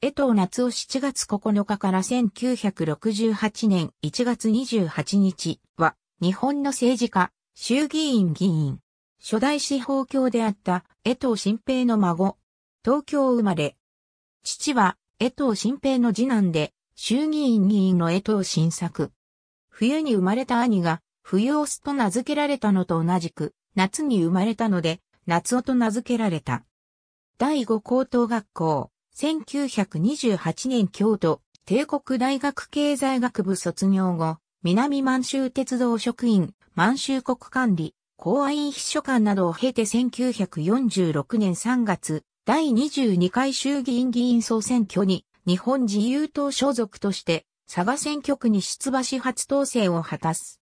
江藤夏夫7月9日から1968年1月28日は、日本の政治家、衆議院議員、初代司法教であった江藤新平の孫、東京生まれ。父は江藤新平の次男で、衆議院議員の江藤新作。冬に生まれた兄が、冬オスと名付けられたのと同じく、夏に生まれたので、夏夫と名付けられた。第五高等学校、1928年京都帝国大学経済学部卒業後、南満州鉄道職員、満州国管理、公安院秘書官などを経て1946年3月、第22回衆議院議員総選挙に日本自由党所属として佐賀選挙区に出馬し初当選を果たす。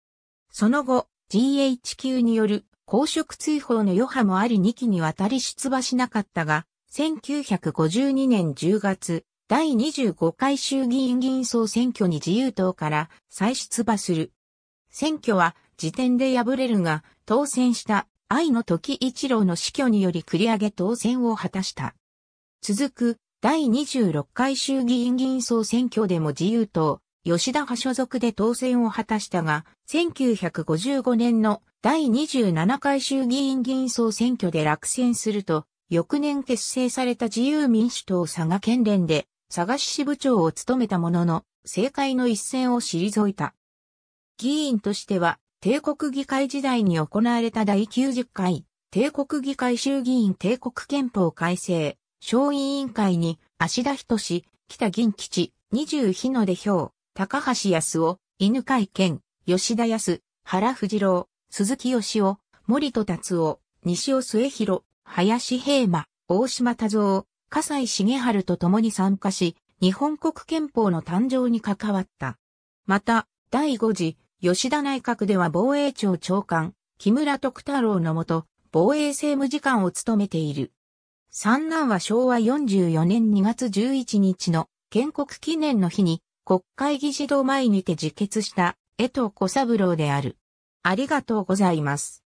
その後、GHQ による公職追放の余波もあり2期にわたり出馬しなかったが、1952年10月、第25回衆議院議員総選挙に自由党から再出馬する。選挙は時点で敗れるが、当選した愛の時一郎の死去により繰り上げ当選を果たした。続く第26回衆議院議員総選挙でも自由党、吉田派所属で当選を果たしたが、1955年の第27回衆議院議員総選挙で落選すると、翌年結成された自由民主党佐賀県連で、佐賀市支部長を務めたものの、政界の一線を退いた。議員としては、帝国議会時代に行われた第90回、帝国議会衆議院帝国憲法改正、小委員会に、足田仁北銀吉、二十日の出表、高橋康夫、犬海健、吉田康、原藤郎、鈴木義夫、森戸達夫、西尾末広、林平馬、大島多蔵、笠井重春と共に参加し、日本国憲法の誕生に関わった。また、第5次、吉田内閣では防衛庁長官、木村徳太郎のもと、防衛政務次官を務めている。三男は昭和44年2月11日の建国記念の日に国会議事堂前にて自決した江藤小三郎である。ありがとうございます。